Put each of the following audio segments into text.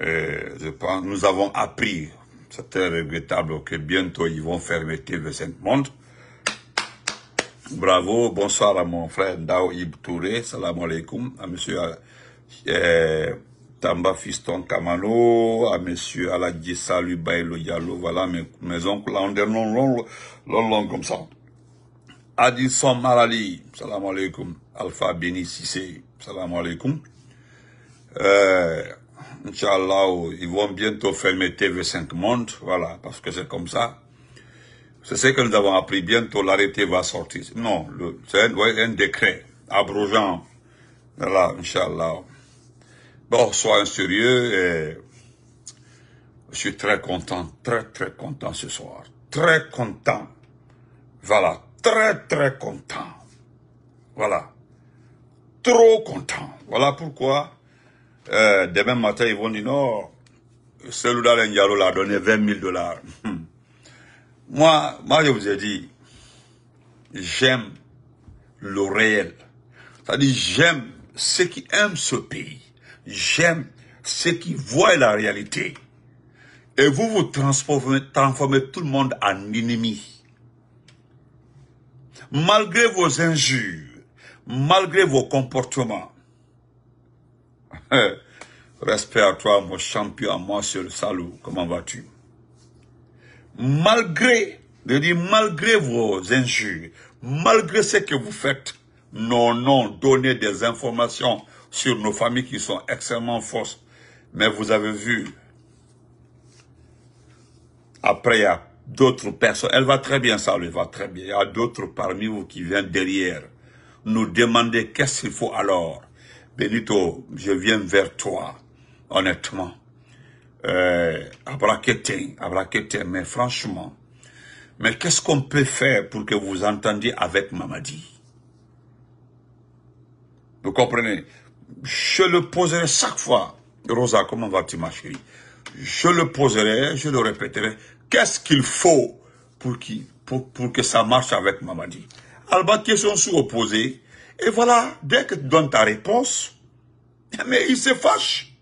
Euh, je pense, nous avons appris, c'est très regrettable que bientôt ils vont fermer tv saint Monde. Bravo, bonsoir à mon frère Dao Ib Touré, salam alaikum, à monsieur euh, Tamba Fiston Kamano, à monsieur Aladji Salu Bailo Diallo, voilà mes, mes oncles, là on dit long, long, long, long comme ça. Addison Marali salam alaikum, Alpha Benissi, Sissé, salam alaikum. Euh, Inch'Allah, ils vont bientôt fermer TV5 Monde, voilà, parce que c'est comme ça. C'est ce que nous avons appris, bientôt l'arrêté va sortir. Non, c'est un, un, décret abrogeant, voilà, Inch'Allah. Bon, soyons sérieux et je suis très content, très très content ce soir. Très content. Voilà, très très content. Voilà. Trop content. Voilà pourquoi euh, demain matin, ils vont dire non, celui-là, l'a donné 20 000 dollars. Hmm. moi, moi, je vous ai dit, j'aime le réel. C'est-à-dire, j'aime ceux qui aiment ce pays. J'aime ceux qui voient la réalité. Et vous, vous transformez, transformez tout le monde en ennemi. Malgré vos injures, malgré vos comportements, Respect à toi, mon champion, à moi, le salut, Comment vas-tu Malgré, je dis malgré vos injures, malgré ce que vous faites, non, non, donnez des informations sur nos familles qui sont extrêmement fausses. Mais vous avez vu, après, il y a d'autres personnes. Elle va très bien, ça lui va très bien. Il y a d'autres parmi vous qui viennent derrière nous demander qu'est-ce qu'il faut alors. Benito, oh, je viens vers toi, honnêtement. Euh, abraqueté, mais franchement, mais qu'est-ce qu'on peut faire pour que vous entendiez avec Mamadi Vous comprenez Je le poserai chaque fois. Rosa, comment vas-tu ma chérie Je le poserai, je le répéterai. Qu'est-ce qu'il faut pour, qui, pour, que ça marche avec Mamadi Alba, question sous-opposée, et voilà, dès que tu donnes ta réponse, mais ils se fâchent.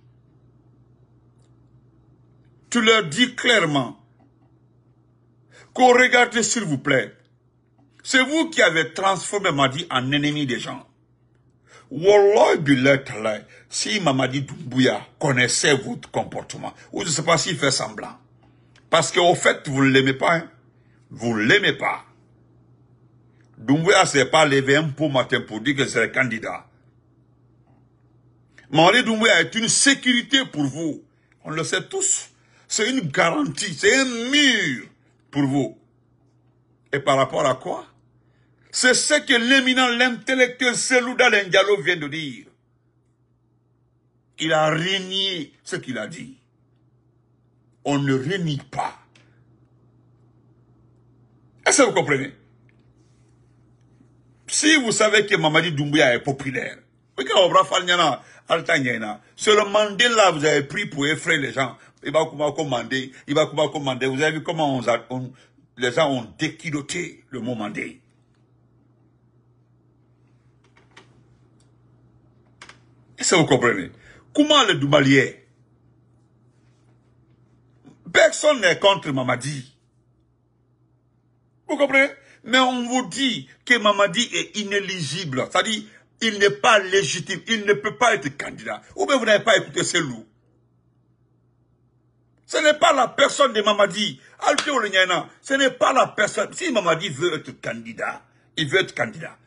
Tu leur dis clairement qu'on regarde, s'il vous plaît, c'est vous qui avez transformé Mamadi en ennemi des gens. Wallah lettre, si Mamadi Doumbouya connaissait votre comportement, ou je ne sais pas s'il fait semblant, parce qu'au fait, vous ne l'aimez pas, hein. vous ne l'aimez pas. Doumbouya s'est pas levé un peu matin pour dire que c'est le candidat. Maurice Doumbouya est une sécurité pour vous. On le sait tous. C'est une garantie, c'est un mur pour vous. Et par rapport à quoi C'est ce que l'éminent, l'intellectuel Selouda Lendialo vient de dire. Il a régné ce qu'il a dit. On ne renie pas. Est-ce que vous comprenez si vous savez que Mamadi Doumbouya est populaire, sur le mandat là vous avez pris pour effrayer les gens. Il va comment commander, il va comment commander. Vous avez vu comment les gens ont déquiloté le mot mandat. Est-ce que vous comprenez Comment le est Personne n'est contre Mamadi. Vous comprenez mais on vous dit que Mamadi est inéligible. C'est-à-dire, il n'est pas légitime. Il ne peut pas être candidat. Ou bien vous n'avez pas écouté ce loup. Ce n'est pas la personne de Mamadi. ce n'est pas la personne. Si Mamadi veut être candidat, il veut être candidat.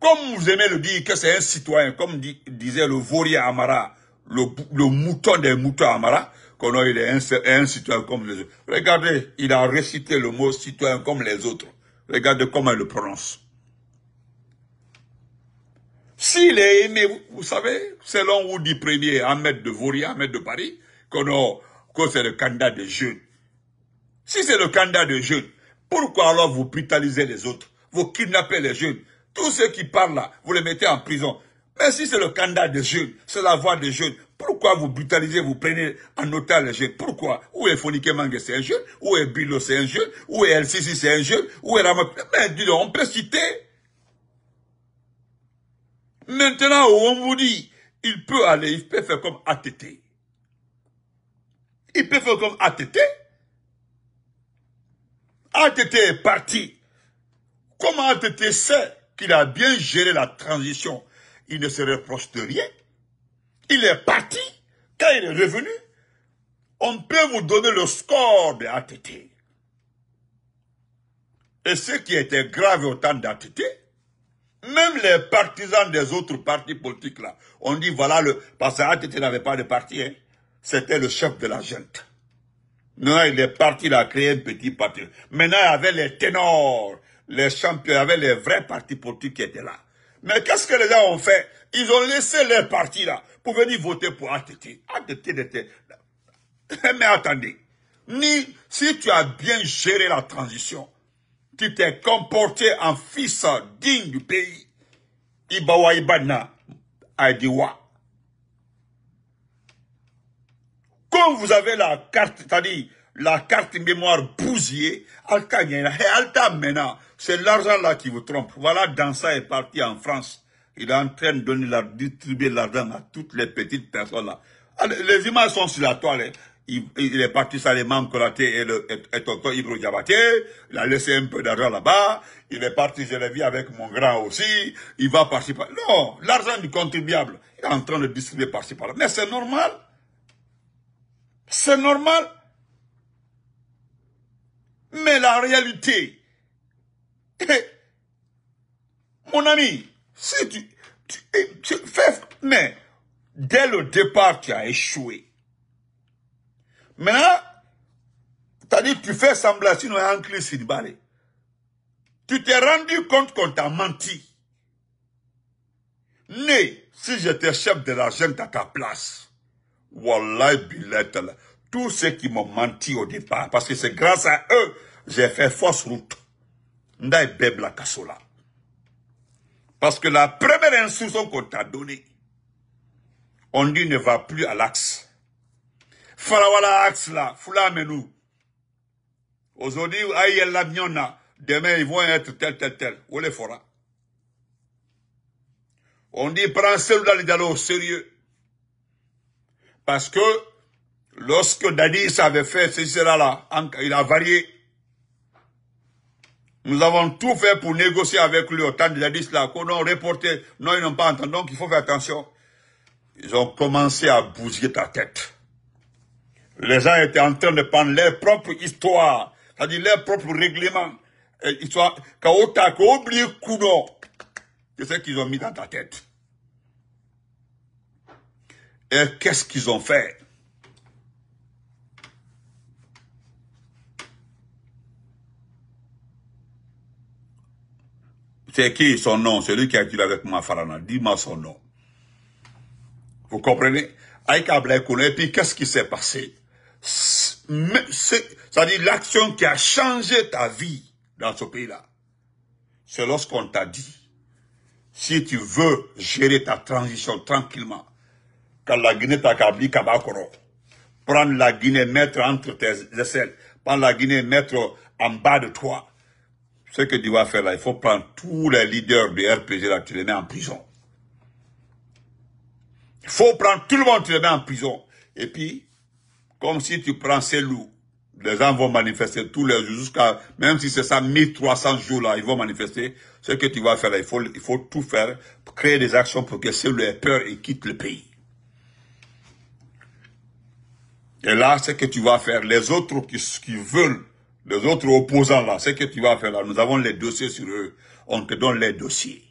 Comme vous aimez le dire que c'est un citoyen, comme disait le vaurien Amara, le, mouton des moutons Amara, qu'on est un, citoyen comme les autres. Regardez, il a récité le mot citoyen comme les autres. Regardez comment il le prononce. S'il est aimé, vous, savez, selon Woody Premier, Ahmed de Vouria, Ahmed de Paris, que c'est le candidat des jeunes. Si c'est le candidat des jeunes, pourquoi alors vous brutalisez les autres Vous kidnappez les jeunes Tous ceux qui parlent là, vous les mettez en prison. Mais si c'est le candidat des jeunes, c'est la voix des jeunes, pourquoi vous brutalisez, vous prenez en otage les jeunes Pourquoi Où est Fonike Mange, c'est un jeune Où est Bilo, c'est un jeune Où est El Sisi, c'est un jeune Où est Ramat Mais dis donc, on peut citer. Maintenant, on vous dit, il peut aller, il peut faire comme ATT. Il peut faire comme ATT. ATT est parti. Comment ATT sait qu'il a bien géré la transition Il ne se reproche de rien il est parti, quand il est revenu, on peut vous donner le score de ATT. Et ce qui était grave au temps d'ATT, même les partisans des autres partis politiques là, on dit voilà le, parce que ATT n'avait pas de parti, hein. c'était le chef de la gente. Maintenant, il est parti, il a créé un petit parti. Maintenant, il y avait les ténors, les champions, il y avait les vrais partis politiques qui étaient là. Mais qu'est-ce que les gens ont fait Ils ont laissé leur parti là pour venir voter pour ATT. ATT Mais attendez, ni si tu as bien géré la transition, tu t'es comporté en fils digne du pays, Ibawa Ibana Comme vous avez la carte, c'est-à-dire la carte mémoire bousillée, Alta Alta maintenant, c'est l'argent-là qui vous trompe. Voilà, dans ça est parti en France. Il est en train de donner la, distribuer l'argent à toutes les petites personnes-là. Les images sont sur la toile. Hein. Il, est parti sur les et le, et, Tonton Ibro Diabaté. Il a laissé un peu d'argent là-bas. Il est parti, je l'ai vu avec mon grand aussi. Il va participer. Non, l'argent du contribuable, il est en train de distribuer par-ci par Mais c'est normal. C'est normal. Mais la réalité, eh, mon ami, si eh, tu, fais, mais dès le départ, tu as échoué. Maintenant, as dit, tu fais semblant, sinon, le balai. Tu t'es rendu compte qu'on t'a menti. Mais si j'étais chef de la jeune à ta place, Wallahi là tous ceux qui m'ont menti au départ, parce que c'est grâce à eux j'ai fait fausse route. Ndaï la Kasola. Parce que la première instruction qu'on t'a donnée, on dit ne va plus à l'axe. Farawala axe là, nous. Aujourd'hui, aïe mionna, demain ils vont être tel, tel, tel. Où les fera? On dit prends celui-là, au sérieux. Parce que Lorsque Dadis avait fait ceci, cela, là, il a varié. Nous avons tout fait pour négocier avec lui Autant de Dadis, là, qu'on a reporté. Non, ils n'ont pas entendu, donc il faut faire attention. Ils ont commencé à bouger ta tête. Les gens étaient en train de prendre leur propre histoire, c'est-à-dire leur propre règlement. Histoire, de ce qu'ils ont mis dans ta tête. Et qu'est-ce qu'ils ont fait C'est qui son nom Celui qui a dit avec moi, Farana. Dis-moi son nom. Vous comprenez Aïk Et puis, qu'est-ce qui s'est passé C'est-à-dire l'action qui a changé ta vie dans ce pays-là. C'est lorsqu'on t'a dit, si tu veux gérer ta transition tranquillement, quand la Guinée t'accablit, Kabakoro, prendre la Guinée, mettre entre tes aisselles, prendre la Guinée, mettre en bas de toi, ce que tu vas faire là, il faut prendre tous les leaders du RPG là, tu les mets en prison. Il faut prendre tout le monde, tu les mets en prison. Et puis, comme si tu prends ces loups, les gens vont manifester tous les jours, jusqu'à, même si c'est ça, 1300 jours là, ils vont manifester. Ce que tu vas faire là, il faut, il faut tout faire, pour créer des actions pour que ces loups aient peur et quittent le pays. Et là, ce que tu vas faire, les autres qui, qui veulent les autres opposants là, ce que tu vas faire là, nous avons les dossiers sur eux, on te donne les dossiers.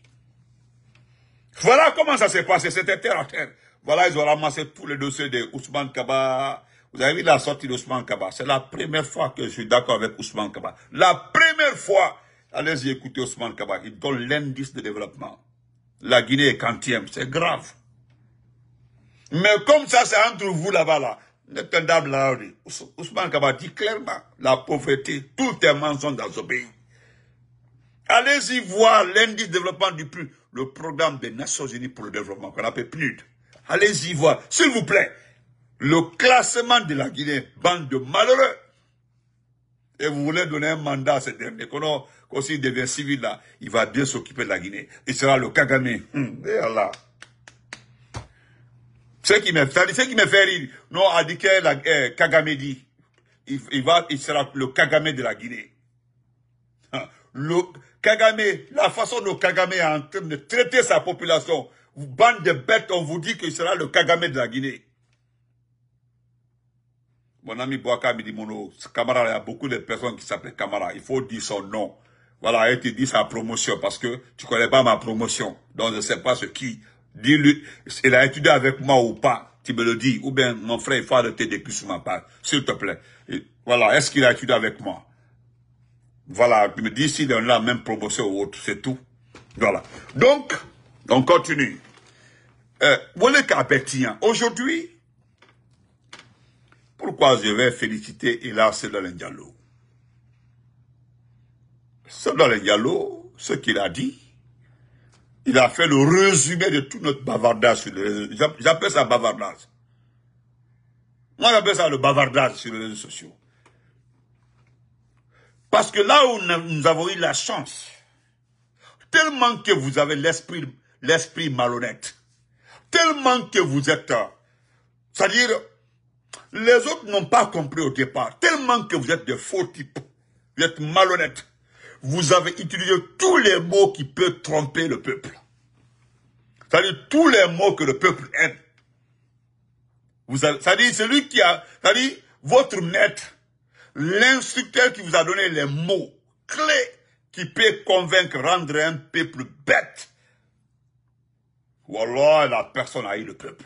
Voilà comment ça s'est passé, c'était terre à terre. Voilà, ils ont ramassé tous les dossiers d'Ousmane Kaba. Vous avez vu la sortie d'Ousmane Kaba, c'est la première fois que je suis d'accord avec Ousmane Kaba. La première fois, allez-y écouter Ousmane Kaba, il donne l'indice de développement. La Guinée est quantième, c'est grave. Mais comme ça, c'est entre vous là-bas là dame Ousmane Kaba dit clairement la pauvreté, tout est mensonge dans ce pays. Allez-y voir l'indice développement du plus, le programme des Nations Unies pour le développement, qu'on appelle PNUD. Allez-y voir, s'il vous plaît, le classement de la Guinée, bande de malheureux. Et vous voulez donner un mandat à ce dernier, qu'on s'il devient civil là, il va bien s'occuper de la Guinée. Il sera le Kagame. Hum, ce qui me fait, ce qui me fait rire, non, a dit que la, eh, Kagame dit, il, va, il sera le Kagame de la Guinée. Ah, le Kagame, la façon dont Kagame est en train de traiter sa population, vous bande de bêtes, on vous dit qu'il sera le Kagame de la Guinée. Mon ami Boaka me Camara, il y a beaucoup de personnes qui s'appellent Kamara. Il faut dire son nom. Voilà, et te dit sa promotion parce que tu connais pas ma promotion. Donc je ne sais pas ce qui. Dis-lui, il a étudié avec moi ou pas, tu me le dis. Ou bien, mon frère, il faut arrêter d'écrire sur ma page. S'il te plaît. voilà, est-ce qu'il a étudié avec moi Voilà, tu me dis s'il est là, même promotion ou autre, c'est tout. Voilà. Donc, on continue. Euh, aujourd'hui, pourquoi je vais féliciter c'est dans Diallo Diallo, ce qu'il a dit, il a fait le résumé de tout notre bavardage sur les réseaux. J'appelle ça bavardage. Moi, j'appelle ça le bavardage sur les réseaux sociaux. Parce que là où nous avons eu la chance, tellement que vous avez l'esprit, l'esprit malhonnête, tellement que vous êtes, euh, c'est-à-dire, les autres n'ont pas compris au départ, tellement que vous êtes de faux types, vous êtes malhonnêtes vous avez utilisé tous les mots qui peuvent tromper le peuple. C'est-à-dire tous les mots que le peuple aime. C'est-à-dire celui qui a, c'est-à-dire votre maître, l'instructeur qui vous a donné les mots clés qui peut convaincre, rendre un peuple bête. Ou la personne a eu le peuple.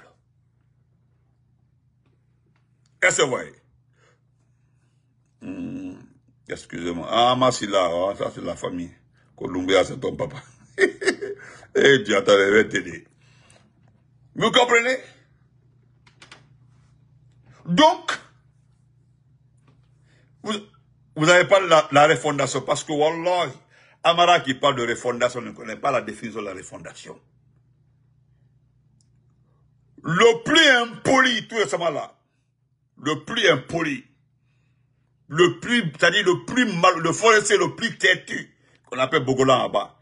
Est-ce vrai? Hmm. Excusez-moi. Ah, Massila, ah, ça c'est la famille. Columbia, ah, c'est ton papa. Eh tu attends, je vais Vous comprenez Donc, vous, vous n'avez pas la, refondation parce que Wallah, Amara qui parle de refondation ne connaît pas la définition de la refondation. Le plus impoli, tout mal là, le plus impoli, le plus, c'est-à-dire le plus mal, le forestier le plus têtu, qu'on appelle Bogolan là bas.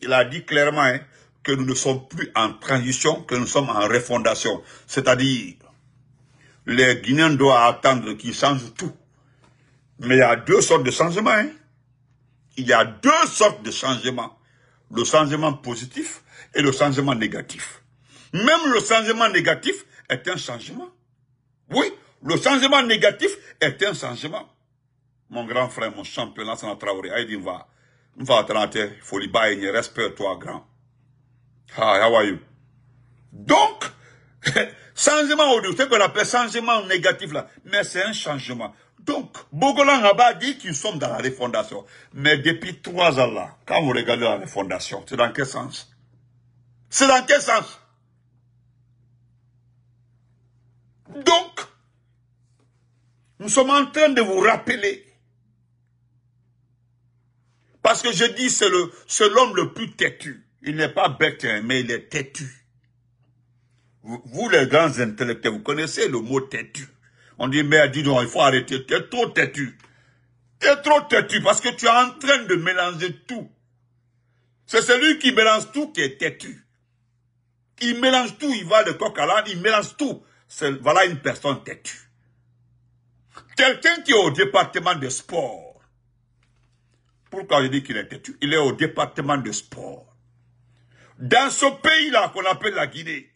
Il a dit clairement hein, que nous ne sommes plus en transition, que nous sommes en refondation. C'est-à-dire, les Guinéens doivent attendre qu'ils changent tout. Mais il y a deux sortes de changements. Hein. Il y a deux sortes de changements. Le changement positif et le changement négatif. Même le changement négatif est un changement. Oui, le changement négatif est un changement mon grand frère, mon champion, c'est Traoré, a dit, va, va, Il faut lui baigner, respecte toi, grand. Ah, how are you? Donc, changement audio, c'est qu'on appelle changement négatif là, mais c'est un changement. Donc, Bogolan Abba dit qu'ils sont dans la refondation. Mais depuis trois ans là, quand vous regardez la refondation, c'est dans quel sens C'est dans quel sens Donc, nous sommes en train de vous rappeler parce que je dis, c'est l'homme le plus têtu. Il n'est pas bête, hein, mais il est têtu. Vous, les grands intellectuels, vous connaissez le mot têtu. On dit, mais dis donc, il faut arrêter, es trop têtu. es trop têtu parce que tu es en train de mélanger tout. C'est celui qui mélange tout qui est têtu. Il mélange tout, il va de coq à l'âne, il mélange tout. Voilà une personne têtue. Quelqu'un qui est au département des sports, pourquoi je dis qu'il est têtu Il est au département de sport. Dans ce pays-là qu'on appelle la Guinée,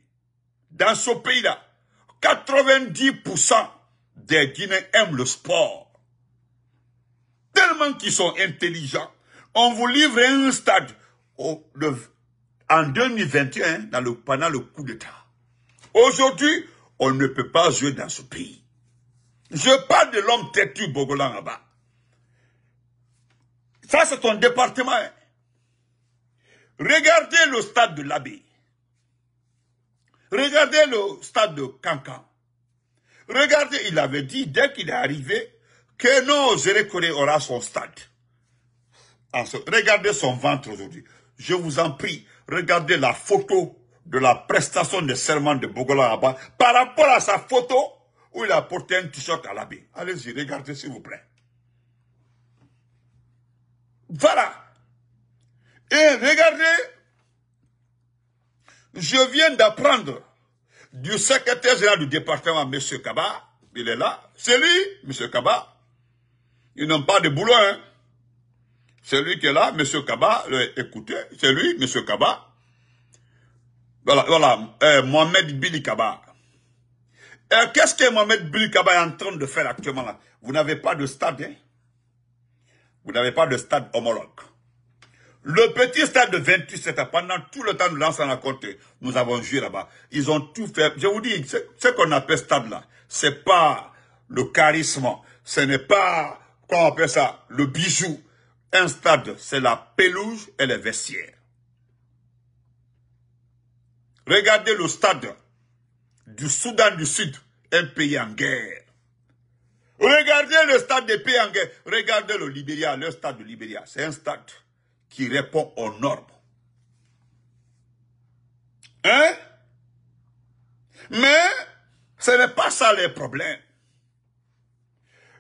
dans ce pays-là, 90% des Guinéens aiment le sport. Tellement qu'ils sont intelligents. On vous livre un stade en 2021 pendant le coup d'État. Aujourd'hui, on ne peut pas jouer dans ce pays. Je parle de l'homme têtu Bogolan là-bas. Ça, c'est ton département. Hein. Regardez le stade de l'abbé. Regardez le stade de Cancan. Regardez, il avait dit dès qu'il est arrivé que non, Zérécoré aura son stade. Ah, regardez son ventre aujourd'hui. Je vous en prie, regardez la photo de la prestation de serment de Bogola là par rapport à sa photo où il a porté un t-shirt à l'abbé. Allez-y, regardez s'il vous plaît. Voilà. Et regardez, je viens d'apprendre du secrétaire général du département, M. Kaba, il est là, c'est lui, M. Kaba. Ils n'ont pas de boulot, hein. C'est lui qui est là, M. Kaba, écoutez, c'est lui, M. Kaba. Voilà, voilà, euh, Mohamed Bili Kaba. Euh, qu'est-ce que Mohamed Bili Kaba est en train de faire actuellement là Vous n'avez pas de stade, hein vous n'avez pas de stade homologue. Le petit stade de 28, pendant tout le temps nous lance à nous avons joué là-bas. Ils ont tout fait. Je vous dis, ce qu'on appelle stade là, c'est pas le charisme, ce n'est pas, comment on appelle ça, le bijou. Un stade, c'est la pelouse et les vestiaires. Regardez le stade du Soudan du Sud, un pays en guerre. Regardez le stade des pays Regardez le Libéria, le stade de Libéria. C'est un stade qui répond aux normes. Hein? Mais ce n'est pas ça le problème.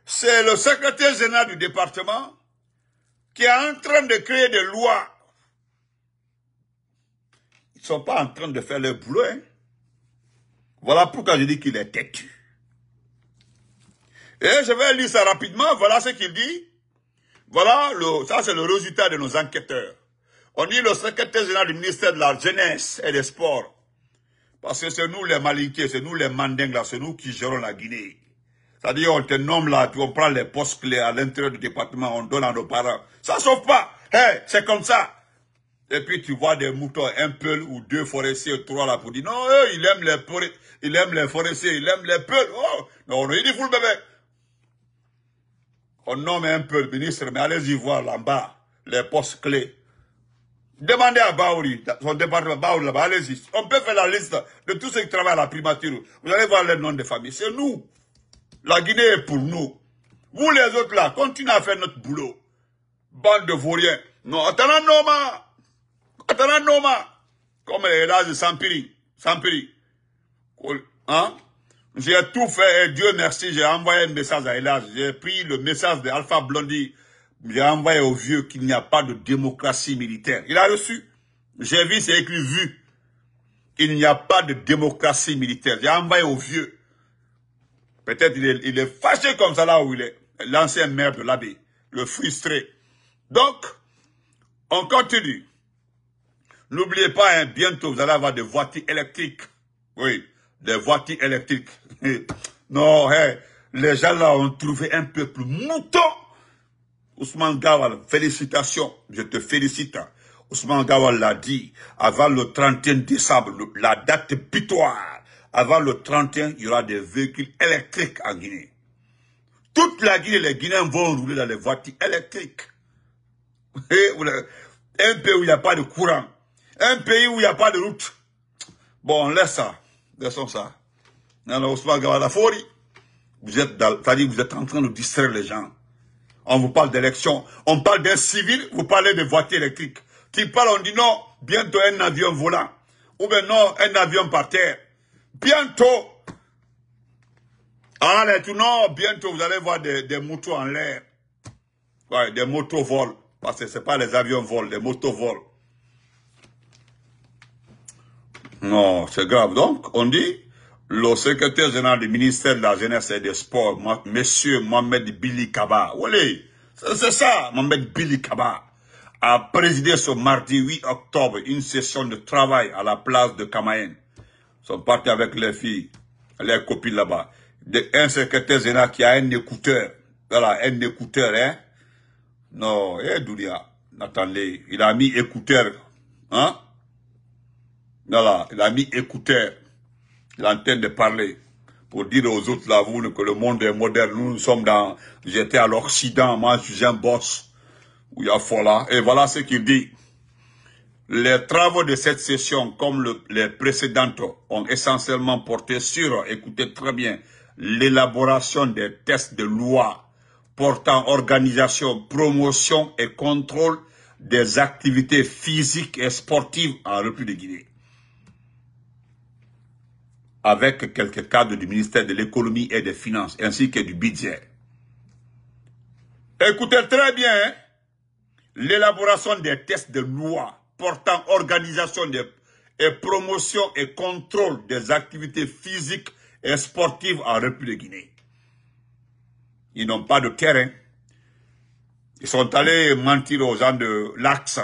C'est le secrétaire général du département qui est en train de créer des lois. Ils ne sont pas en train de faire leur boulot. Hein? Voilà pourquoi je dis qu'il est têtu. Et je vais lire ça rapidement. Voilà ce qu'il dit. Voilà, le, ça c'est le résultat de nos enquêteurs. On dit le secrétaire général du ministère de la Jeunesse et des Sports. Parce que c'est nous les Malinqués, c'est nous les Mandingues, c'est nous qui gérons la Guinée. C'est-à-dire, on te nomme là, on prend les postes clés à l'intérieur du département, on donne à nos parents. Ça ne sauve pas. Hey, c'est comme ça. Et puis tu vois des moutons, un peu ou deux forestiers, trois là pour dire non, eux, il aime les il aime les forestiers, il aime les peuls. Oh, non, on il dit fou le bébé. On nomme un peu le ministre, mais allez-y voir là-bas les postes clés. Demandez à Baouri, son département Baouri là-bas, allez-y. On peut faire la liste de tous ceux qui travaillent à la primature. Vous allez voir les noms des familles. C'est nous. La Guinée est pour nous. Vous les autres là, continuez à faire notre boulot. Bande de vauriens. Non, attendez Noma. Attendez Noma. Comme les hélas de Sampiri. Sampiri. Hein? J'ai tout fait Dieu merci, j'ai envoyé un message à Elas. J'ai pris le message de Alpha Blondie. J'ai envoyé au vieux qu'il n'y a pas de démocratie militaire. Il a reçu. J'ai vu, c'est écrit vu. Il n'y a pas de démocratie militaire. J'ai envoyé au vieux. Peut-être il est, fâché comme ça là où il est. L'ancien maire de l'abbé. Le frustré. Donc, on continue. N'oubliez pas, hein, bientôt, vous allez avoir des voitures électriques. Oui des voitures électriques. non, les gens là ont trouvé un peu plus mouton. Ousmane Gawal, félicitations, je te félicite. Ousmane Gawal l'a dit, avant le 31 décembre, la date pitoire avant le 31, il y aura des véhicules électriques en Guinée. Toute la Guinée, les Guinéens vont rouler dans les voitures électriques. Eh, un pays où il n'y a pas de courant, un pays où il n'y a pas de route. Bon, laisse ça ça. Alors, vous êtes cest vous êtes en train de distraire les gens. On vous parle d'élection, on parle d'un civil, vous parlez de voitures électriques. Qui parle, on dit non, bientôt un avion volant. Ou bien non, un avion par terre. Bientôt. Allez, tout non, bientôt vous allez voir des, motos en l'air. des motos volent. Parce que c'est pas les avions volent, des motos volent. Non, c'est grave. Donc, on dit, le secrétaire général du ministère de la Jeunesse et des Sports, Monsieur Mohamed Billy Kaba, c'est ça, Mohamed Billy Kaba, a présidé ce mardi 8 octobre une session de travail à la place de Kamayen. Ils sont partis avec les filles, les copines là-bas. Un secrétaire général qui a un écouteur, voilà, un écouteur, hein. Non, eh, Dounia, attendez, il a mis écouteur, hein voilà, il a écouteur. de parler pour dire aux autres là, vous, que le monde est moderne. Nous, nous sommes dans, j'étais à l'Occident, moi, je suis un boss. Où il y a Fola. Et voilà ce qu'il dit. Les travaux de cette session, comme les précédentes, ont essentiellement porté sur, écoutez très bien, l'élaboration des tests de loi portant organisation, promotion et contrôle des activités physiques et sportives en République de Guinée avec quelques cadres du ministère de l'économie et des finances, ainsi que du budget. Écoutez très bien hein. l'élaboration des tests de loi portant organisation et promotion et contrôle des activités physiques et sportives en République de Guinée. Ils n'ont pas de terrain. Ils sont allés mentir aux gens de l'Axe,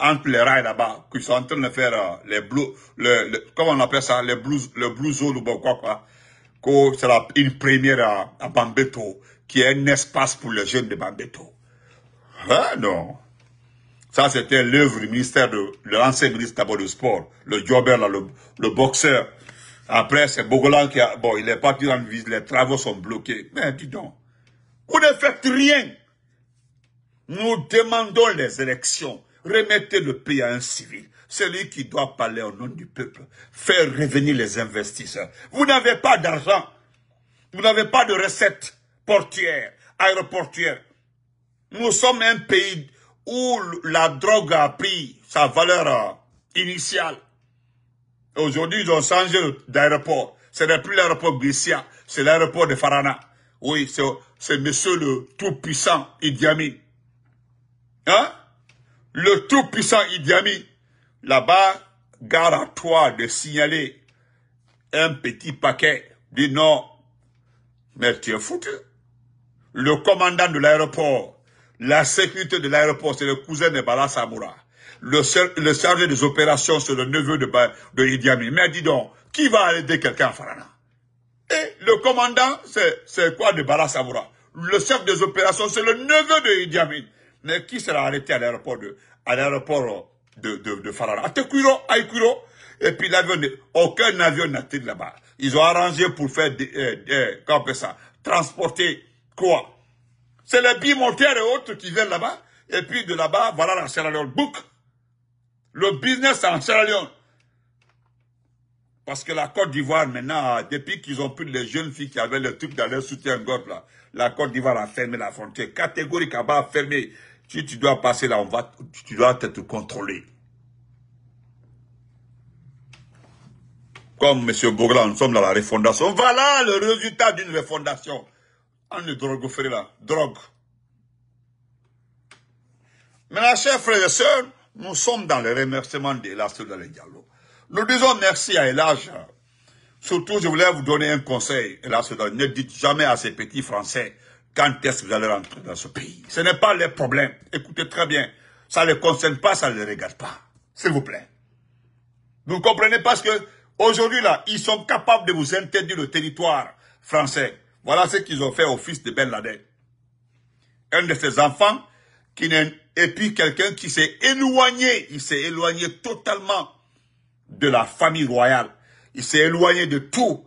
entre les rails là-bas, qu'ils sont en train de faire euh, les blues, le, le, comment on appelle ça, les blues, le blues ou quoi, quoi. Que c'est une première à, à, Bambeto, qui est un espace pour les jeunes de Bambeto. Ah non. Ça, c'était l'œuvre du ministère de, de l'ancien ministre d'abord du sport, le jobber, là, le, le boxeur. Après, c'est Bogolan qui a, bon, il est parti dans une visite, les travaux sont bloqués. Mais dis donc, vous ne faites rien. Nous demandons les élections. Remettez le pays à un civil. Celui qui doit parler au nom du peuple. Faire revenir les investisseurs. Vous n'avez pas d'argent. Vous n'avez pas de recettes portuaires, aéroportuaires. Nous sommes un pays où la drogue a pris sa valeur euh, initiale. Aujourd'hui, ils ont changé d'aéroport. Ce n'est plus l'aéroport Grissia, c'est l'aéroport de Farana. Oui, c'est monsieur le tout-puissant Idi Hein le tout-puissant Idi là-bas, garde à toi de signaler un petit paquet Dis non. Mais tu es foutu. Le commandant de l'aéroport, la sécurité de l'aéroport, c'est le cousin de Bala Samoura. Le, le des opérations, c'est le neveu de, de Mais dis donc, qui va arrêter quelqu'un à Farana Et le commandant, c'est quoi de Bala Samoura Le chef des opérations, c'est le neveu de Idi Amin. Mais qui sera arrêté à l'aéroport de, à l'aéroport de, de, Et puis l'avion, aucun avion n'atterrit là-bas. Ils ont arrangé pour faire, des, euh, ça, transporter quoi C'est les bimontaires et autres qui viennent là-bas. Et puis de là-bas, voilà la Sierra Leone. Book Le business en Sierra Leone. Parce que la Côte d'Ivoire, maintenant, depuis qu'ils ont pris les jeunes filles qui avaient le truc dans leur soutien-gorge, là, la Côte d'Ivoire a fermé la frontière. Catégorique, à bas, fermé. Si tu dois passer là, on va, tu dois être contrôlé. Comme M. Boglan, nous sommes dans la refondation. Voilà le résultat d'une refondation. On est drogue là. Drogue. Mes chers frères et sœurs, nous sommes dans le remerciement d'Elas dans les dialogues. Nous disons merci à Elage. Surtout, je voulais vous donner un conseil. ne dites jamais à ces petits Français quand est-ce que vous allez rentrer dans ce pays Ce n'est pas le problème. Écoutez très bien. Ça ne les concerne pas, ça ne les regarde pas. S'il vous plaît. Vous comprenez parce que aujourd'hui là, ils sont capables de vous interdire le territoire français. Voilà ce qu'ils ont fait au fils de Ben Laden. Un de ses enfants, qui et puis quelqu'un qui s'est éloigné, il s'est éloigné totalement de la famille royale. Il s'est éloigné de tout.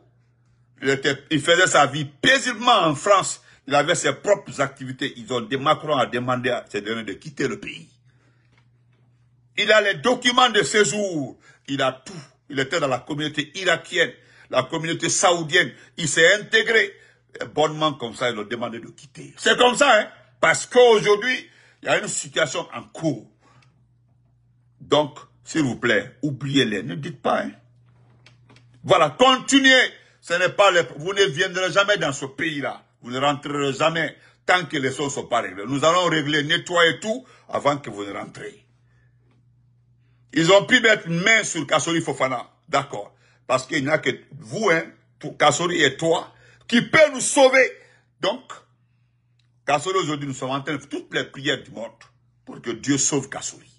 il faisait sa vie paisiblement en France. Il avait ses propres activités. Ils ont, Macron a demandé à ces derniers de quitter le pays. Il a les documents de séjour. Il a tout. Il était dans la communauté irakienne, la communauté saoudienne. Il s'est intégré. bonnement comme ça, ils a demandé de quitter. C'est comme ça, hein. Parce qu'aujourd'hui, il y a une situation en cours. Donc, s'il vous plaît, oubliez-les. Ne dites pas, hein. Voilà, continuez. Ce n'est pas Vous ne viendrez jamais dans ce pays-là. Vous ne rentrerez jamais tant que les choses ne sont pas réglées. Nous allons régler, nettoyer tout avant que vous ne rentrez. Ils ont pu mettre une main sur Kassori Fofana. D'accord. Parce qu'il n'y a que vous, hein, Kassori et toi, qui peut nous sauver. Donc, Kassori, aujourd'hui, nous sommes en train de faire toutes les prières du monde pour que Dieu sauve Kassori.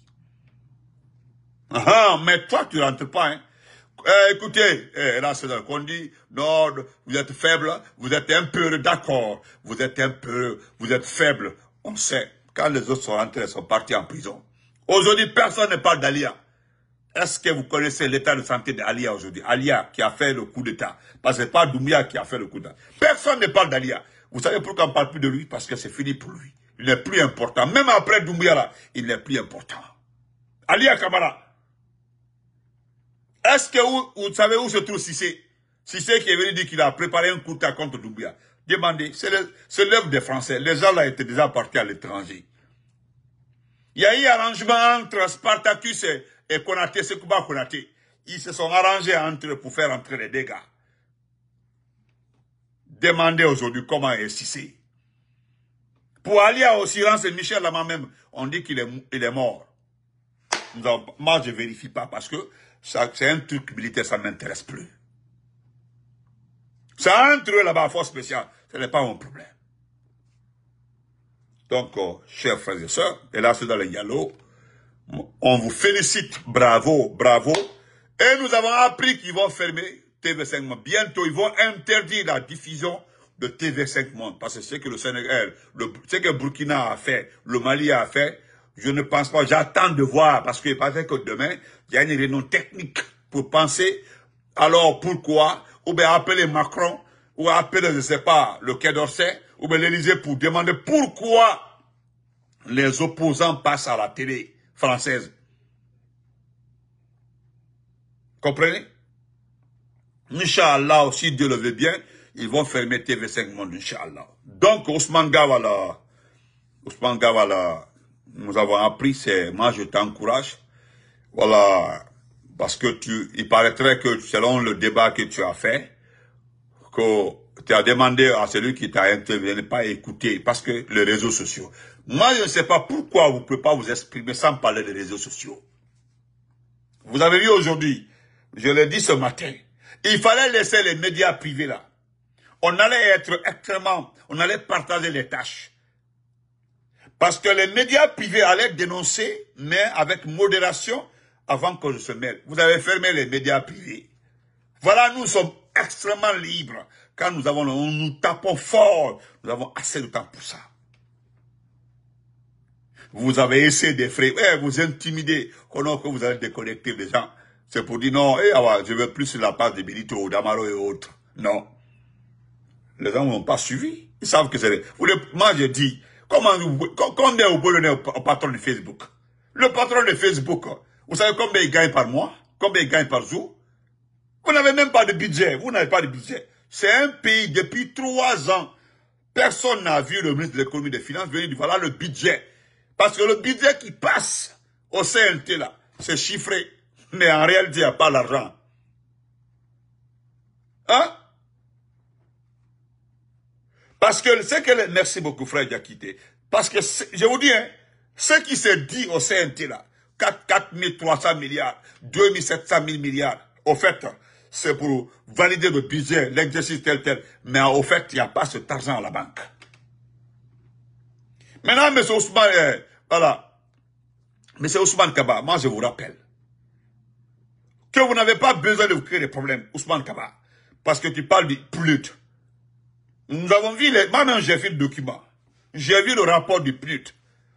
Ah, ah, mais toi, tu ne rentres pas, hein. Eh, écoutez, eh, là c'est dit, non, vous êtes faible, vous êtes un peu d'accord, vous êtes un peu, vous êtes faible. On sait, quand les autres sont rentrés, ils sont partis en prison. Aujourd'hui, personne ne parle d'Alia. Est-ce que vous connaissez l'état de santé d'Alia aujourd'hui Alia qui a fait le coup d'État. Parce que ce pas Doumia qui a fait le coup d'État. Personne ne parle d'Alia. Vous savez pourquoi on ne parle plus de lui Parce que c'est fini pour lui. Il n'est plus important. Même après Doumbia, il n'est plus important. Alia Kamara, est-ce que vous, savez où se trouve Sissé Sissé qui est venu dire qu'il a préparé un coup à contre Doumbia. Demandez, c'est l'œuvre des Français. Les gens là étaient déjà partis à l'étranger. Il y a eu arrangement entre Spartacus et, Konaté, Sekouba Konaté. Ils se sont arrangés entre pour faire entrer les dégâts. Demandez aujourd'hui comment est Sissé. Pour aller à Ossiran, c'est Michel Lama même. On dit qu'il est, est mort. moi, je ne vérifie pas parce que c'est un truc militaire, ça ne m'intéresse plus. Ça entre là-bas, force spéciale. Ce n'est pas mon problème. Donc, euh, chers frères et sœurs, et là, c'est dans le Yalo, on vous félicite. Bravo, bravo. Et nous avons appris qu'ils vont fermer TV5 Monde. Bientôt, ils vont interdire la diffusion de TV5 Monde. Parce que ce que le Sénégal, ce que Burkina a fait, le Mali a fait, je ne pense pas, j'attends de voir, parce qu'il pas que demain, il y a une réunion technique pour penser, alors pourquoi, ou bien appeler Macron, ou appeler, je ne sais pas, le Quai d'Orsay, ou bien l'Élysée pour demander pourquoi les opposants passent à la télé française. Comprenez Inch'Allah, si Dieu le veut bien, ils vont fermer TV5 Monde, Inch'Allah. Donc, Ousmane Gawala, Ousmane Gawala, nous avons appris, c'est moi je t'encourage. Voilà, parce que tu, il paraîtrait que selon le débat que tu as fait, que tu as demandé à celui qui t'a ne pas écouter, parce que les réseaux sociaux. Moi, je ne sais pas pourquoi vous ne pouvez pas vous exprimer sans parler des réseaux sociaux. Vous avez vu aujourd'hui, je l'ai dit ce matin, il fallait laisser les médias privés là. On allait être extrêmement, on allait partager les tâches. Parce que les médias privés allaient dénoncer, mais avec modération, avant qu'on se mêle. Vous avez fermé les médias privés. Voilà, nous sommes extrêmement libres. Quand nous avons, nous tapons fort. Nous avons assez de temps pour ça. Vous avez essayé de eh, vous intimider, Quand oh que vous allez déconnecter les gens. C'est pour dire non, eh, ah, je veux plus la part de Benito, Damaro et autres. Non. Les gens n'ont pas suivi. Ils savent que c'est... Moi, je dis, Comment, combien vous pouvez donner au patron de Facebook Le patron de Facebook, vous savez combien il gagne par mois Combien il gagne par jour Vous n'avez même pas de budget. Vous n'avez pas de budget. C'est un pays, depuis trois ans, personne n'a vu le ministre de l'économie et des finances venir dire, voilà le budget. Parce que le budget qui passe au CNT, là, c'est chiffré. Mais en réalité, il n'y a pas l'argent. Hein parce que ce que Merci beaucoup, frère Diakité. Parce que, je vous dis, hein, ce qui se dit au CNT là, 4, 4 300 milliards, 2 700 000 milliards, au fait, c'est pour valider le budget, l'exercice tel tel. Mais au fait, il n'y a pas cet argent à la banque. Maintenant, M. Ousmane, euh, voilà, M. Ousmane Kaba, moi je vous rappelle que vous n'avez pas besoin de vous créer des problèmes, Ousmane Kaba, parce que tu parles de plus nous avons vu les... Maintenant, j'ai vu le document. J'ai vu le rapport du PNUD,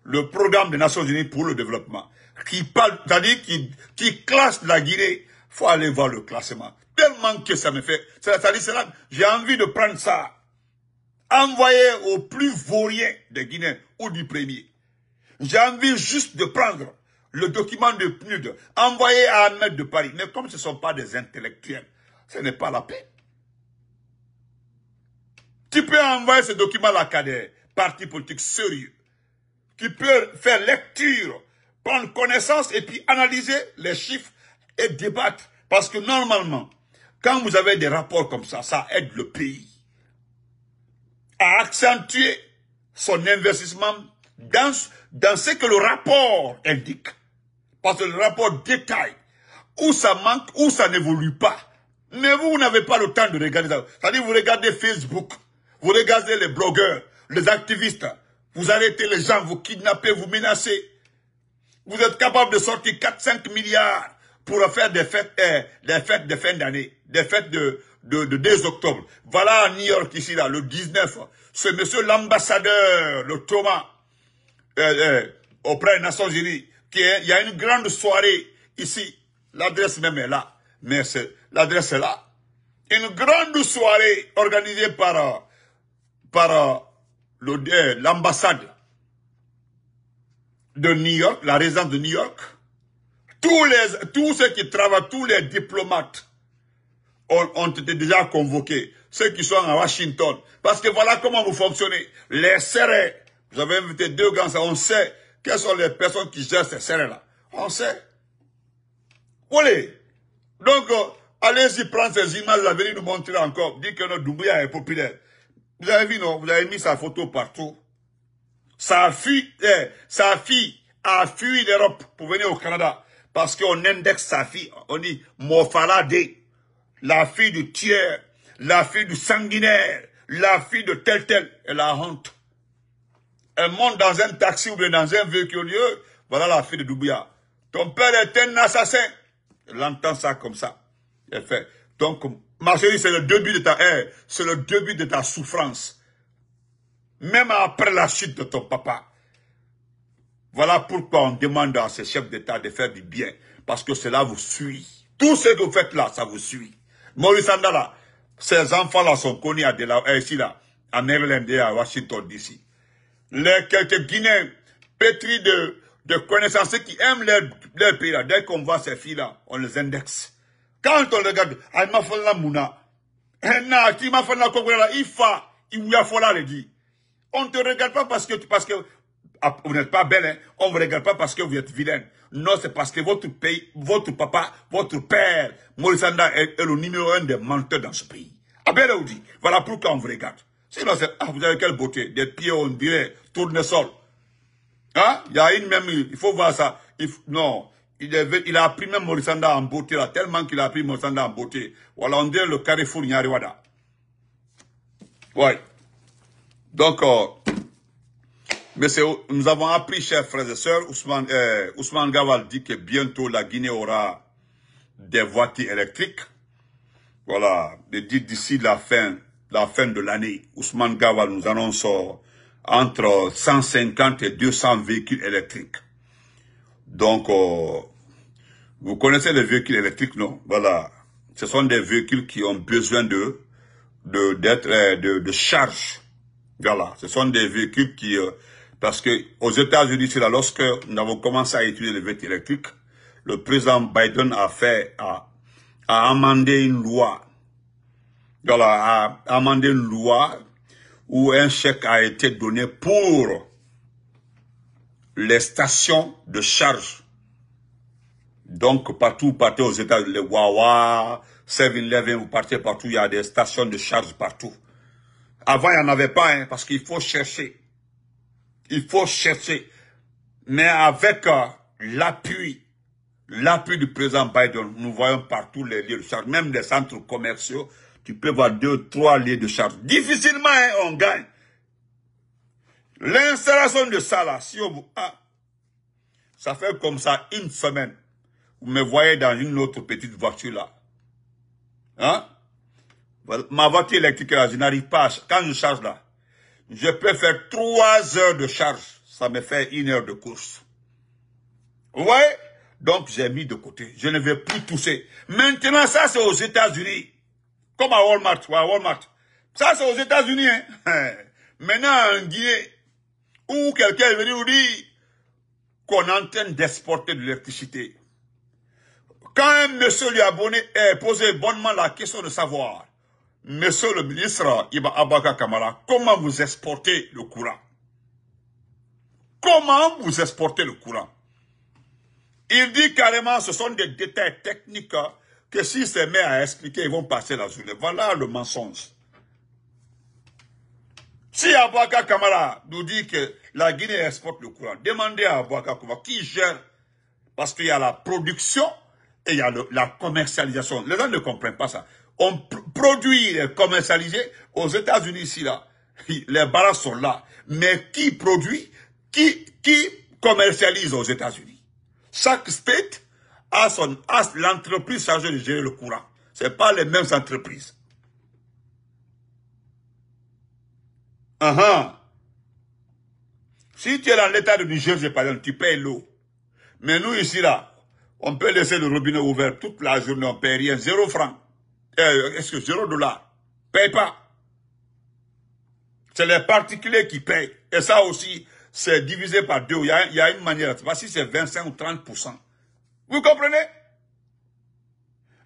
le programme des Nations Unies pour le développement, qui parle, c'est-à-dire qui, classe la Guinée. faut aller voir le classement. Tellement que ça me fait... cest j'ai envie de prendre ça, envoyer au plus vaurien de Guinée ou du premier. J'ai envie juste de prendre le document de PNUD, envoyer à Ahmed de Paris. Mais comme ce ne sont pas des intellectuels, ce n'est pas la peine qui peut envoyer ce document à la partis parti politique sérieux, qui peut faire lecture, prendre connaissance et puis analyser les chiffres et débattre. Parce que normalement, quand vous avez des rapports comme ça, ça aide le pays à accentuer son investissement dans, dans ce que le rapport indique. Parce que le rapport détaille où ça manque, où ça n'évolue pas. Mais vous, vous n'avez pas le temps de regarder ça. C'est-à-dire, vous regardez Facebook. Vous regardez les blogueurs, les activistes. Vous arrêtez les gens, vous kidnappez, vous menacez. Vous êtes capable de sortir 4-5 milliards pour faire des fêtes, eh, des fêtes de fin d'année, des fêtes de, de, de 2 octobre. Voilà à New York, ici, là, le 19, ce monsieur l'ambassadeur, le Thomas, eh, eh, auprès des Nations Unies, qui est, il y a une grande soirée ici. L'adresse même est là. Mais l'adresse est là. Une grande soirée organisée par euh, par euh, euh, l'ambassade de New York, la résidence de New York, tous, les, tous ceux qui travaillent, tous les diplomates ont, été déjà convoqués, ceux qui sont à Washington. Parce que voilà comment vous fonctionnez. Les serrés, vous avez invité deux grands, on sait quelles sont les personnes qui gèrent ces serrés-là. On sait. Voilà. Donc, euh, allez-y prendre ces images, là venez nous montrer encore. Dites que notre Doumbouya est populaire. Vous avez vu, non Vous avez mis sa photo partout. Sa fille, eh, sa fille a fui l'Europe pour venir au Canada. Parce qu'on indexe sa fille. On dit Mofala D. La fille du tiers. La fille du sanguinaire. La fille de tel tel. Elle a honte. Elle monte dans un taxi ou dans un véhicule. Voilà la fille de Doubia. Ton père est un assassin. Elle entend ça comme ça. Elle fait. Donc, chérie, c'est le début de ta haine, c'est le début de ta souffrance. Même après la chute de ton papa. Voilà pourquoi on demande à ces chefs d'État de faire du bien. Parce que cela vous suit. Tout ce que vous faites là, ça vous suit. Maurice Andala, ses enfants-là sont connus à Delaware, eh, ici là, à à Washington d'ici. Les quelques Guinéens pétris de, de connaissances qui aiment leur, leur pays là, dès qu'on voit ces filles là, on les indexe quand eh, on regarde, m'a fait la On ne te regarde pas parce que, parce que ah, vous n'êtes pas belle, hein. on ne vous regarde pas parce que vous êtes vilaine. Non, c'est parce que votre pays, votre papa, votre père, Morisanda est, le numéro un des menteurs dans ce pays. Ah, ben voilà pourquoi on vous regarde. Sinon, c'est, ah, vous avez quelle beauté, des pieds, on dirait, tournesol. Hein? Il y a une même, il faut voir ça. Il, non, il, a appris même Morisanda en beauté, là, tellement qu'il a appris Morisanda en beauté. Voilà, on dirait le carrefour Nyariwada. Ouais. Donc, euh, mais nous avons appris, chers frères et sœurs, Ousmane, euh, Ousmane Gawal dit que bientôt la Guinée aura des voitures électriques. Voilà, il dit d'ici la fin, la fin de l'année, Ousmane Gawal nous annonce euh, entre 150 et 200 véhicules électriques. Donc, euh, vous connaissez les véhicules électriques, non Voilà. Ce sont des véhicules qui ont besoin de de d'être euh, de, de charge. Voilà. Ce sont des véhicules qui... Euh, parce que aux États-Unis, c'est là, lorsque nous avons commencé à étudier les véhicules électriques, le président Biden a fait... a, a amendé une loi. Voilà. A amendé une loi où un chèque a été donné pour les stations de charge. Donc, partout, vous partez aux États, les Wawa, 7-Eleven, vous partez partout, il y a des stations de charge partout. Avant, il n'y en avait pas, hein, parce qu'il faut chercher. Il faut chercher. Mais avec euh, l'appui, l'appui du président Biden, nous voyons partout les lieux de charge, même des centres commerciaux, tu peux voir deux, trois lieux de charge. Difficilement, hein, on gagne. L'installation de ça, là, si on ça fait comme ça une semaine. Vous me voyez dans une autre petite voiture, là. Hein? Ma voiture électrique, là, je n'arrive pas Quand je charge, là, je peux faire trois heures de charge. Ça me fait une heure de course. Vous voyez? Donc, j'ai mis de côté. Je ne vais plus pousser. Maintenant, ça, c'est aux États-Unis. Comme à Walmart, Walmart. Ça, c'est aux États-Unis, hein? Maintenant, en Guinée, ou quelqu'un est venu nous dire qu'on est en train d'exporter de l'électricité. Quand un monsieur lui a eh, posé bonnement la question de savoir, monsieur le ministre Iba Abaka Kamara, comment vous exportez le courant Comment vous exportez le courant Il dit carrément, ce sont des détails techniques hein, que s'il se met à expliquer, ils vont passer la journée. Voilà le mensonge. Si Abouaka Kamara nous dit que la Guinée exporte le courant, demandez à Abouaka qui gère, parce qu'il y a la production et il y a la commercialisation. Les gens ne comprennent pas ça. On produit et commercialiser aux États-Unis ici là. Les barres sont là. Mais qui produit, qui, qui commercialise aux États-Unis? Chaque state a son, l'entreprise chargée de gérer le courant. C'est pas les mêmes entreprises. Uh Si tu es dans l'état de Niger, pas exemple, tu payes l'eau. Mais nous, ici, là, on peut laisser le robinet ouvert toute la journée, on ne paye rien, zéro franc. Euh, est-ce que zéro dollar Paye pas. C'est les particuliers qui payent. Et ça aussi, c'est divisé par deux. Il y a, une manière, je sais pas si c'est 25 ou 30%. Vous comprenez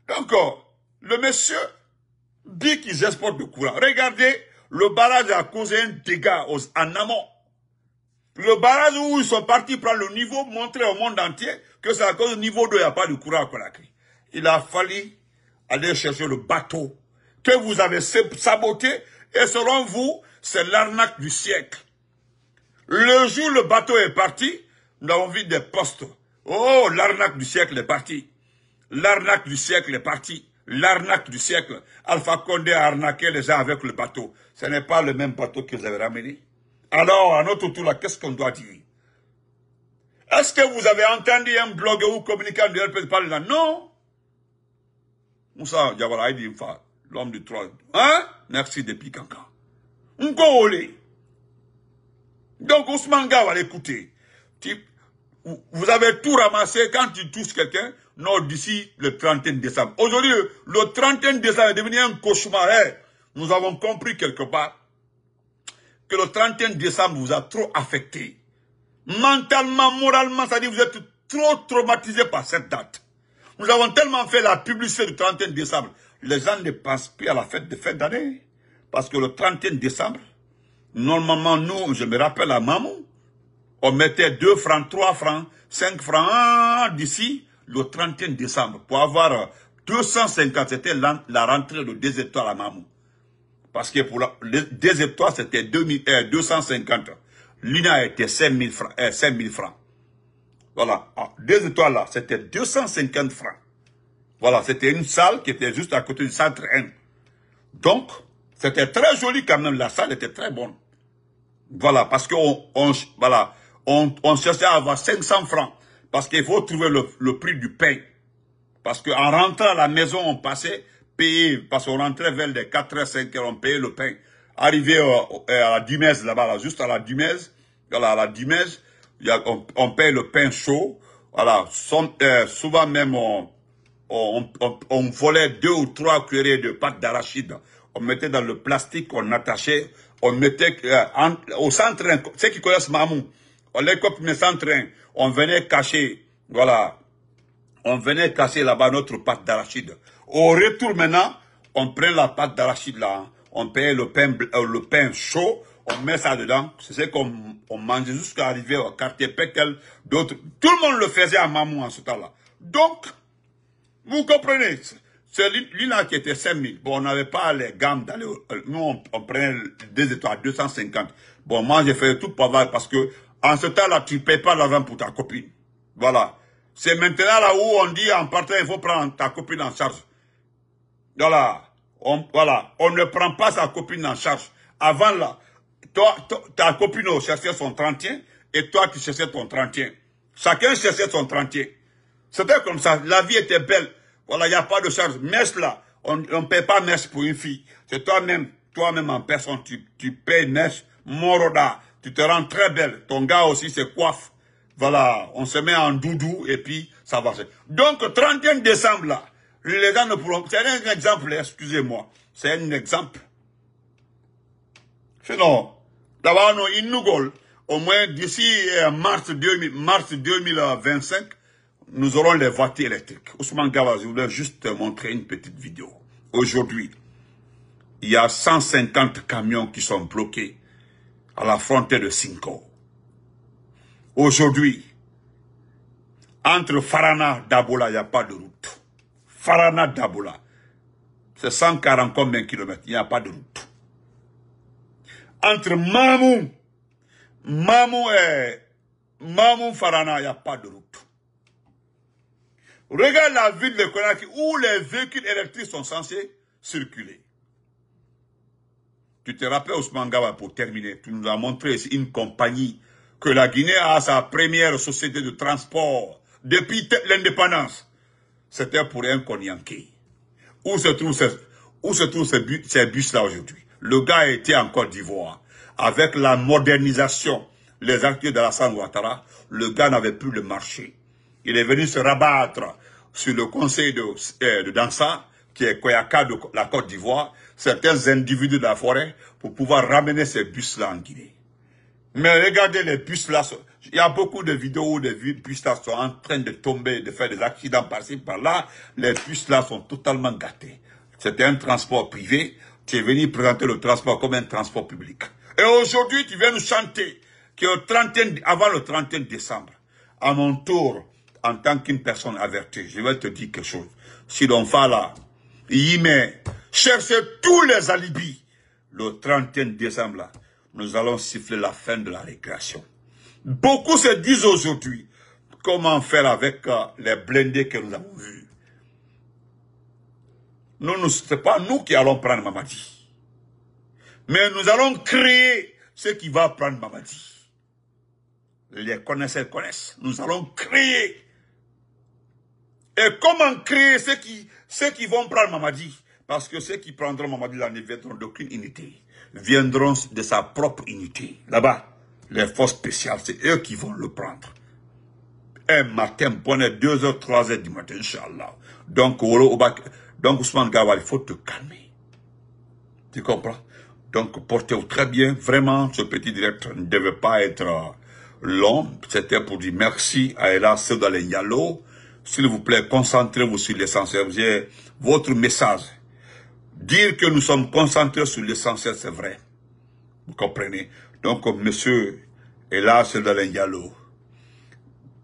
Donc, euh, le monsieur dit qu'ils exportent du courant. Regardez le barrage a causé un dégât en amont. Le barrage où ils sont partis prendre le niveau, montrer au monde entier que c'est à cause du niveau 2, il n'y a pas de courant à Conakry. Il a fallu aller chercher le bateau que vous avez saboté et selon vous, c'est l'arnaque du siècle. Le jour où le bateau est parti, nous avons vu des postes. Oh, l'arnaque du siècle est partie. L'arnaque du siècle est partie l'arnaque du siècle. Alpha Condé a arnaqué les gens avec le bateau. Ce n'est pas le même bateau qu'ils avaient ramené. Alors, à notre tour, là, qu'est-ce qu'on doit dire Est-ce que vous avez entendu un blogueur ou communicant de RPC parler là Non Moussa Diawara, il dit, l'homme du trône. Hein Merci depuis Kanka. Nkoole. Donc Ousmane va écoutez, vous avez tout ramassé quand tu touches quelqu'un, non d'ici le 31 décembre. Aujourd'hui, le 31 décembre est devenu un cauchemar. Hein. Nous avons compris quelque part que le 31 décembre vous a trop affecté. Mentalement, moralement, ça dit vous êtes trop traumatisé par cette date. Nous avons tellement fait la publicité du 31 décembre. Les gens ne passent plus à la fête de fin d'année. Parce que le 31 décembre, normalement, nous, je me rappelle à Mamou, on mettait 2 francs, 3 francs, 5 francs ah, d'ici le 31 décembre pour avoir 250. C'était la rentrée de deux étoiles à Mamou. Parce que pour la, les étoiles, c'était 250. L'INA était 5000 francs, euh, francs. Voilà. 2 ah, étoiles là, c'était 250 francs. Voilà, c'était une salle qui était juste à côté du centre Donc, c'était très joli quand même. La salle était très bonne. Voilà, parce que on, voilà, on, on cherchait à avoir 500 francs. Parce qu'il faut trouver le, prix du pain. Parce qu'en rentrant à la maison, on passait payer, parce qu'on rentrait vers les 4 h 5 h on payait le pain. Arrivé à, la dimez là-bas, juste à la Dimez, voilà, à la dime, on, on, paye le pain chaud. Voilà, euh, souvent même, on, volait deux ou trois cuillerées de pâte d'arachide. On mettait dans le plastique, on attachait, on mettait euh, au centre, ceux qui connaissent Mamou, on les sans train, on venait cacher, voilà, on venait cacher là-bas notre pâte d'arachide. Au retour maintenant, on prend la pâte d'arachide là, hein. on paye le pain, euh, le pain chaud, on met ça dedans, c'est ce qu'on on mangeait jusqu'à arriver au quartier Pekel, d'autres, tout le monde le faisait à Mamou en ce temps-là. Donc, vous comprenez, c'est l'île-là qui était 5000. Bon, on n'avait pas les gammes d'aller, euh, nous on, prenait des étoiles 250. Bon, moi j'ai fait tout pour avoir parce que en ce temps-là, tu ne payes pas l'argent pour ta copine. Voilà. C'est maintenant là où on dit en partant, il faut prendre ta copine en charge. Voilà. On, voilà. On ne prend pas sa copine en charge. Avant là, toi, ta copine cherchait son trentième et toi tu cherchais ton trentième. Chacun cherchait son trentième. C'était comme ça. La vie était belle. Voilà, il n'y a pas de charge. mais là, on ne paye pas messe pour une fille. C'est toi-même, toi-même en personne, tu, tu payes messe moroda tu te rends très belle. Ton gars aussi se coiffe. Voilà, on se met en doudou et puis ça va. Donc, 31 décembre, là, les gens ne pourront... C'est un exemple, hein, excusez-moi. C'est un exemple. Sinon, d'abord, nous, il nous Au moins, d'ici euh, mars, 2025, nous aurons les voitures électriques. Ousmane Gava, je voulais juste te montrer une petite vidéo. Aujourd'hui, il y a 150 camions qui sont bloqués à la frontière de Sinko. Aujourd'hui, entre Farana Dabola, il n'y a pas de route. Farana Dabola, c'est 140 combien de kilomètres, il n'y a pas de route. Entre Mamou, Mamou et Mamou Farana, il n'y a pas de route. Regarde la ville de Konaki, où les véhicules électriques sont censés circuler. Tu te rappelles Ousmane Gaba pour terminer, tu nous as montré une compagnie que la Guinée a sa première société de transport depuis l'indépendance. C'était pour un Konyanké. Où se trouve où se trouve ces, bus, là aujourd'hui Le gars était en Côte d'Ivoire. Avec la modernisation, les acteurs de la San Ouattara, le gars n'avait plus le marché. Il est venu se rabattre sur le conseil de, euh, de Dansa, qui est Koyaka de la Côte d'Ivoire, certains individus de la forêt pour pouvoir ramener ces bus-là en Guinée. Mais regardez les bus-là, il y a beaucoup de vidéos où des bus-là sont en train de tomber, de faire des accidents par-ci, par-là. Les bus-là sont totalement gâtés. C'était un transport privé. Tu es venu présenter le transport comme un transport public. Et aujourd'hui, tu viens nous chanter qu'avant avant le 31 décembre, à mon tour, en tant qu'une personne avertie, je vais te dire quelque chose. Si l'on va là, y met Cherchez tous les alibis. Le 31 décembre, là, nous allons siffler la fin de la récréation. Beaucoup se disent aujourd'hui, comment faire avec euh, les blindés que nous avons vus Nous, ce n'est pas nous qui allons prendre Mamadi. Mais nous allons créer ce qui va prendre Mamadi. Les connaisseurs connaissent. Nous allons créer. Et comment créer ceux qui, ceux qui vont prendre Mamadi parce que ceux qui prendront Mamadou ne viendront d'aucune unité. Viendront de sa propre unité. Là-bas, les forces spéciales, c'est eux qui vont le prendre. Un matin, bonnet, 2h, 3h du matin, Inch'Allah. Donc, donc, Ousmane Gawal, il faut te calmer. Tu comprends Donc, portez-vous très bien. Vraiment, ce petit direct ne devait pas être euh, long. C'était pour dire merci à dans les Yalo. S'il vous plaît, concentrez-vous sur l'essentiel. Votre message Dire que nous sommes concentrés sur l'essentiel, c'est vrai. Vous comprenez Donc, monsieur, hélas, dans Diallo,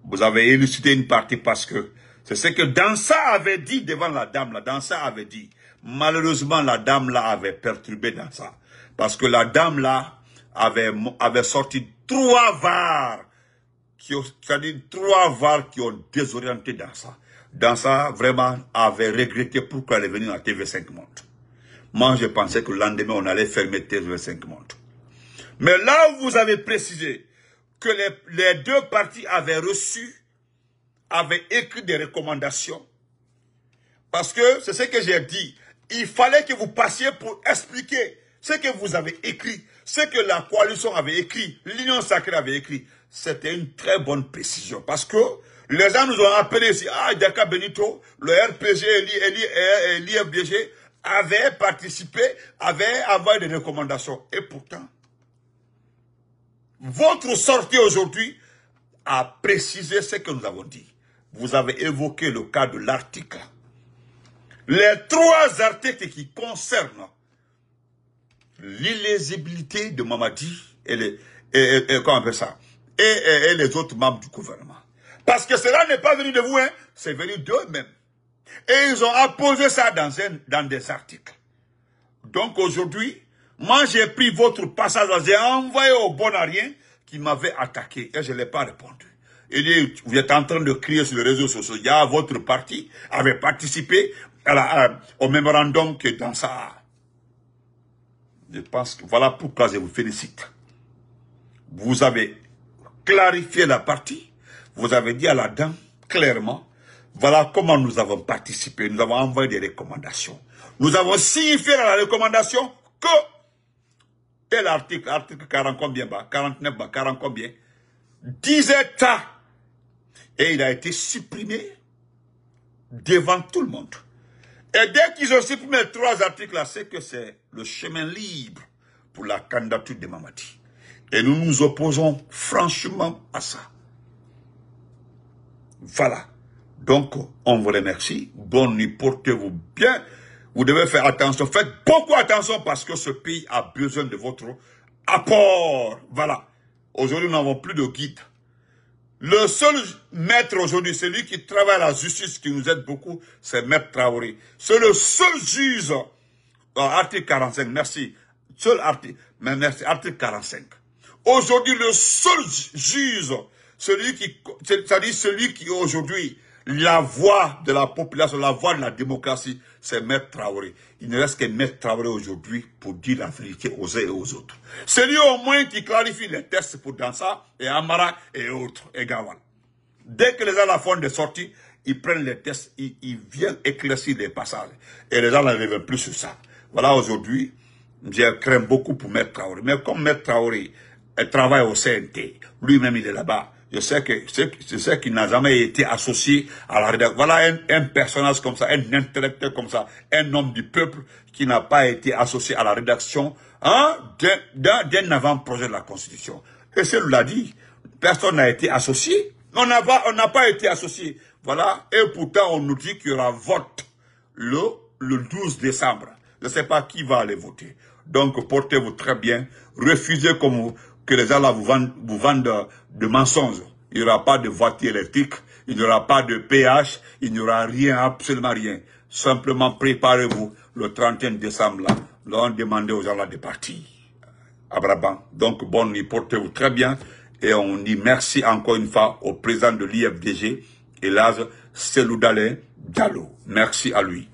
vous avez élucidé une partie parce que c'est ce que Dansa avait dit devant la dame. là Dansa avait dit. Malheureusement, la dame là avait perturbé Dansa. Parce que la dame là avait, avait sorti trois vares. C'est-à-dire trois vares qui ont désorienté Dansa. Dansa vraiment avait regretté pourquoi elle est venue à TV5 Monde. Moi, je pensais que le lendemain, on allait fermer 25 5 montres. Mais là où vous avez précisé que les, deux parties avaient reçu, avaient écrit des recommandations, parce que c'est ce que j'ai dit, il fallait que vous passiez pour expliquer ce que vous avez écrit, ce que la coalition avait écrit, l'union sacrée avait écrit. C'était une très bonne précision parce que les gens nous ont appelé ici, ah, Daka Benito, le RPG LIFBG », avaient participé, avaient avoir des recommandations. Et pourtant, votre sortie aujourd'hui a précisé ce que nous avons dit. Vous avez évoqué le cas de l'article. Les trois articles qui concernent l'illégibilité de Mamadi et les, et, les autres membres du gouvernement. Parce que cela n'est pas venu de vous, hein. c'est venu d'eux-mêmes. Et ils ont apposé ça dans, dans des articles. Donc aujourd'hui, moi j'ai pris votre passage, j'ai envoyé au bon à qui m'avait attaqué et je ne l'ai pas répondu. Il vous êtes en train de crier sur les réseaux sociaux, il y votre parti avait participé à au mémorandum que dans ça. Je pense que voilà pourquoi je vous félicite. Vous avez clarifié la partie, vous avez dit à la dame clairement voilà comment nous avons participé. Nous avons envoyé des recommandations. Nous avons signifié à la recommandation que tel article, article 40 combien bas, 49 40 combien, disait ça. Et il a été supprimé devant tout le monde. Et dès qu'ils ont supprimé trois articles là, c'est que c'est le chemin libre pour la candidature de Mamadi. Et nous nous opposons franchement à ça. Voilà. Donc, on vous remercie. Bonne nuit, portez-vous bien. Vous devez faire attention. Faites beaucoup attention parce que ce pays a besoin de votre apport. Voilà. Aujourd'hui, nous n'avons plus de guide. Le seul maître aujourd'hui, celui qui travaille à la justice, qui nous aide beaucoup, c'est Maître Traoré. C'est le seul juge, euh, article 45, merci, seul article, mais merci, article 45. Aujourd'hui, le seul juge, celui qui, c'est-à-dire celui qui aujourd'hui la voix de la population, la voix de la démocratie, c'est Maître Traoré. Il ne reste que Maître Traoré aujourd'hui pour dire la vérité aux uns et aux autres. C'est lui au moins qui clarifie les tests pour Dansa et Amara et autres, et Gawan. Dès que les gens la font de sortie, ils prennent les tests, ils, viennent éclaircir les passages. Et les gens ne plus sur ça. Voilà aujourd'hui, je crains beaucoup pour Maître Traoré. Mais comme Maître Traoré travaille au CNT, lui-même il est là-bas, je sais que je sais qu'il n'a jamais été associé à la rédaction. Voilà un, personnage comme ça, un intellectuel comme ça, un homme du peuple qui n'a pas été associé à la rédaction hein, d'un avant-projet de la Constitution. Et c'est l'a dit, personne n'a été associé. On n'a pas, pas été associé. Voilà. Et pourtant, on nous dit qu'il y aura vote le, le 12 décembre. Je ne sais pas qui va aller voter. Donc, portez-vous très bien. Refusez comme que les gens là vous vendent, vous vendent de mensonges. Il n'y aura pas de voiture électrique, il n'y aura pas de PH, il n'y aura rien, absolument rien. Simplement préparez-vous le 31 décembre là. L'on on demandait aux gens là de partir à Brabant. Donc, bon, portez-vous très bien. Et on dit merci encore une fois au président de l'IFDG, Hélas Seloudalé Dallo. Merci à lui.